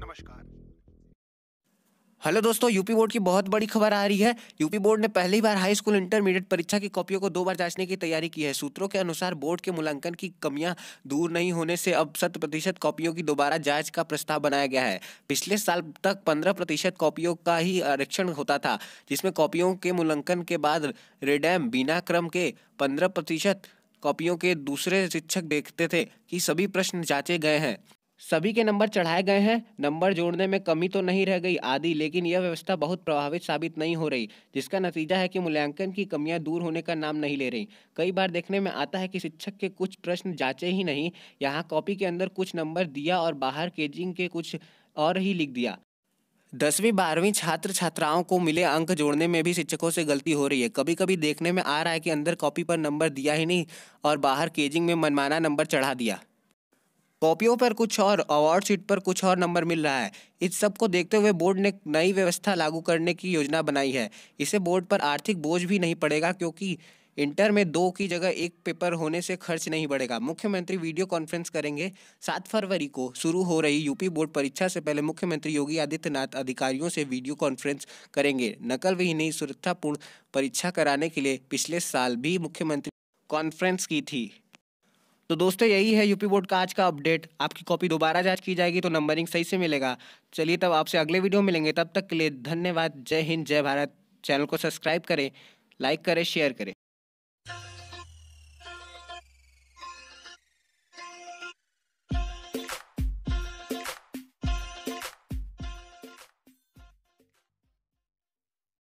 नमस्कार हेलो दोस्तों UP board की बहुत बड़ी खबर आ रही है यूपी बोर्ड ने पहली बार हाई स्कूल इंटरमीडिएट परीक्षा की कॉपियों को दो बार जांचने की तैयारी की है सूत्रों के अनुसार बोर्ड के मूल्यांकन की कमियां दूर नहीं होने से अब शत प्रतिशत कॉपियों की दोबारा जांच का प्रस्ताव बनाया गया है पिछले साल तक पंद्रह प्रतिशत कॉपियों का ही आरक्षण होता था जिसमें कॉपियों के मूल्यांकन के बाद रेडैम बिना क्रम के पंद्रह प्रतिशत कॉपियों के दूसरे शिक्षक देखते थे कि सभी प्रश्न जांचे गए हैं सभी के नंबर चढ़ाए गए हैं नंबर जोड़ने में कमी तो नहीं रह गई आदि लेकिन यह व्यवस्था बहुत प्रभावित साबित नहीं हो रही जिसका नतीजा है कि मूल्यांकन की कमियां दूर होने का नाम नहीं ले रही कई बार देखने में आता है कि शिक्षक के कुछ प्रश्न जांचे ही नहीं यहाँ कॉपी के अंदर कुछ नंबर दिया और बाहर केजिंग के कुछ और ही लिख दिया दसवीं बारहवीं छात्र छात्राओं को मिले अंक जोड़ने में भी शिक्षकों से गलती हो रही है कभी कभी देखने में आ रहा है कि अंदर कॉपी पर नंबर दिया ही नहीं और बाहर केजिंग में मनमाना नंबर चढ़ा दिया कॉपियों पर कुछ और अवार्ड शीट पर कुछ और नंबर मिल रहा है इस सब को देखते हुए बोर्ड ने नई व्यवस्था लागू करने की योजना बनाई है इसे बोर्ड पर आर्थिक बोझ भी नहीं पड़ेगा क्योंकि इंटर में दो की जगह एक पेपर होने से खर्च नहीं बढ़ेगा मुख्यमंत्री वीडियो कॉन्फ्रेंस करेंगे सात फरवरी को शुरू हो रही यूपी बोर्ड परीक्षा से पहले मुख्यमंत्री योगी आदित्यनाथ अधिकारियों से वीडियो कॉन्फ्रेंस करेंगे नकल नकलविहीन सुरक्षापूर्ण परीक्षा कराने के लिए पिछले साल भी मुख्यमंत्री कॉन्फ्रेंस की थी तो दोस्तों यही है यूपी बोर्ड का आज का अपडेट आपकी कॉपी दोबारा जांच की जाएगी तो नंबरिंग सही से मिलेगा चलिए तब आपसे अगले वीडियो मिलेंगे तब तक के लिए धन्यवाद जय हिंद जय भारत चैनल को सब्सक्राइब करें लाइक करें शेयर करें